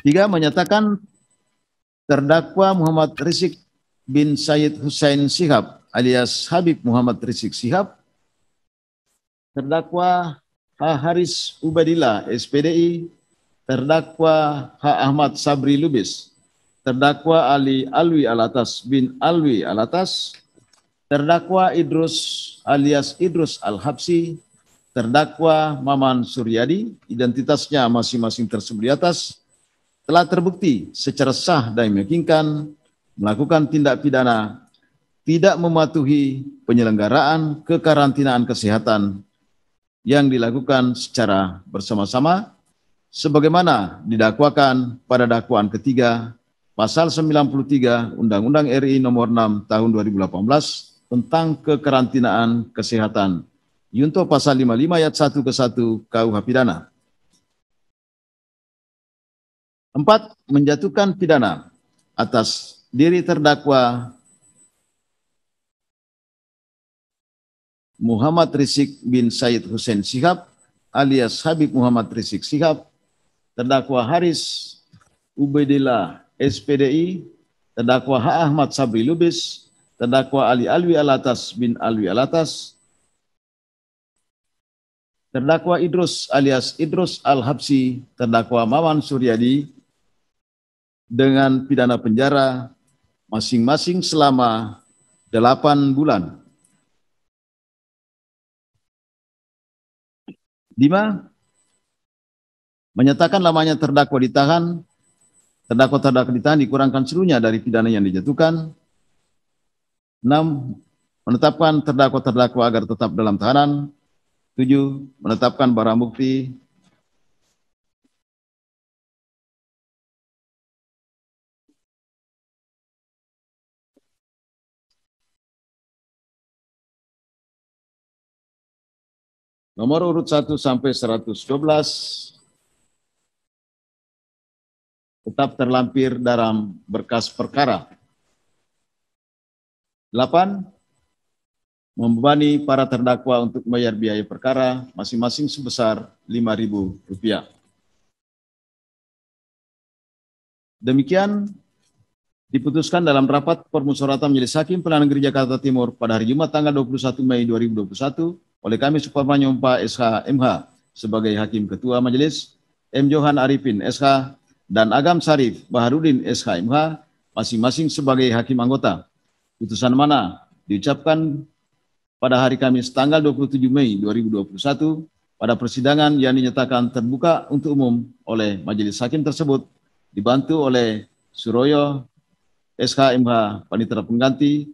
Tiga, menyatakan terdakwa Muhammad Rizik bin Said Hussein Sihab alias Habib Muhammad Rizik Sihab, terdakwa H. Haris Ubadillah SPDI, terdakwa H. Ahmad Sabri Lubis, terdakwa Ali Alwi Alatas bin Alwi Alatas, terdakwa Idrus alias Idrus Al-Habsi, terdakwa Maman Suryadi, identitasnya masing-masing tersebut di atas, telah terbukti secara sah dan meyakinkan melakukan tindak pidana tidak mematuhi penyelenggaraan kekarantinaan kesehatan yang dilakukan secara bersama-sama sebagaimana didakwakan pada dakwaan ketiga pasal 93 Undang-Undang RI nomor 6 tahun 2018 tentang kekarantinaan kesehatan yunto pasal 55 ayat 1 ke 1 KUH pidana. Empat, menjatuhkan pidana atas diri terdakwa Muhammad Rizik bin Said Hussein Sihab alias Habib Muhammad Rizik Sihab, terdakwa Haris Ubedillah SPDI, terdakwa H. Ahmad Sabri Lubis, terdakwa Ali Alwi Alatas bin Alwi Alatas, terdakwa Idrus alias Idrus Al-Habsi, terdakwa Mawan Suryadi, dengan pidana penjara masing-masing selama delapan bulan. Lima, menyatakan lamanya terdakwa ditahan, terdakwa terdakwa ditahan dikurangkan seluruhnya dari pidana yang dijatuhkan. Enam, menetapkan terdakwa terdakwa agar tetap dalam tahanan. Tujuh, menetapkan barang bukti Nomor urut 1 sampai 112 tetap terlampir dalam berkas perkara. 8. Membebani para terdakwa untuk membayar biaya perkara masing-masing sebesar Rp5.000. Demikian diputuskan dalam rapat permusyawaratan Majelis Hakim Pengadilan Negeri Jakarta Timur pada hari Jumat tanggal 21 Mei 2021 oleh kami Suparman Yompa SH MH sebagai Hakim Ketua Majelis, M. Johan Arifin SH, dan Agam Sarif Baharudin SH MH masing-masing sebagai Hakim Anggota. Putusan mana diucapkan pada hari Kamis tanggal 27 Mei 2021 pada persidangan yang dinyatakan terbuka untuk umum oleh Majelis Hakim tersebut dibantu oleh Suroyo SKMH Panitera Pengganti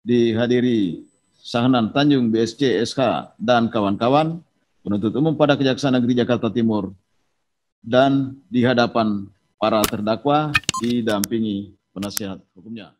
dihadiri Sahanan Tanjung BSC SK dan kawan-kawan penuntut umum pada Kejaksaan Negeri Jakarta Timur dan di hadapan para terdakwa didampingi penasihat hukumnya.